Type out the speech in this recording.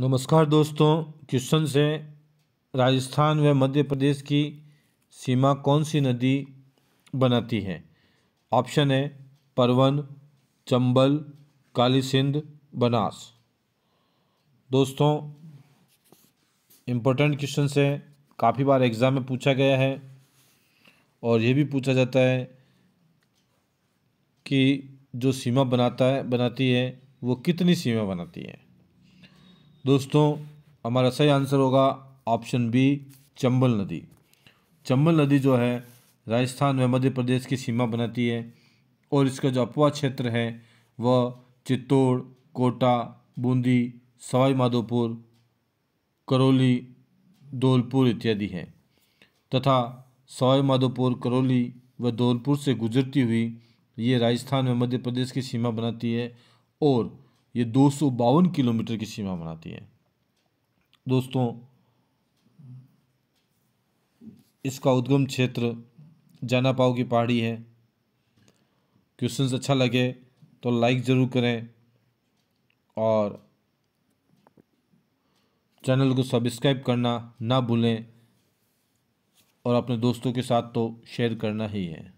नमस्कार दोस्तों क्वेश्चन से राजस्थान व मध्य प्रदेश की सीमा कौन सी नदी बनाती है ऑप्शन है परवन चंबल काली सिंध बनास दोस्तों इम्पोर्टेंट क्वेश्चन से काफ़ी बार एग्ज़ाम में पूछा गया है और ये भी पूछा जाता है कि जो सीमा बनाता है बनाती है वो कितनी सीमा बनाती है दोस्तों हमारा सही आंसर होगा ऑप्शन बी चंबल नदी चंबल नदी जो है राजस्थान व मध्य प्रदेश की सीमा बनाती है और इसका जो अपवा क्षेत्र है वह चित्तौड़ कोटा बूंदी सवाई माधोपुर करौली धौलपुर इत्यादि है तथा सवाई माधोपुर करौली व धौलपुर से गुजरती हुई ये राजस्थान व मध्य प्रदेश की सीमा बनाती है और ये दो किलोमीटर की सीमा बनाती है दोस्तों इसका उद्गम क्षेत्र जाना पाओ की पहाड़ी है क्वेश्चंस अच्छा लगे तो लाइक ज़रूर करें और चैनल को सब्सक्राइब करना ना भूलें और अपने दोस्तों के साथ तो शेयर करना ही है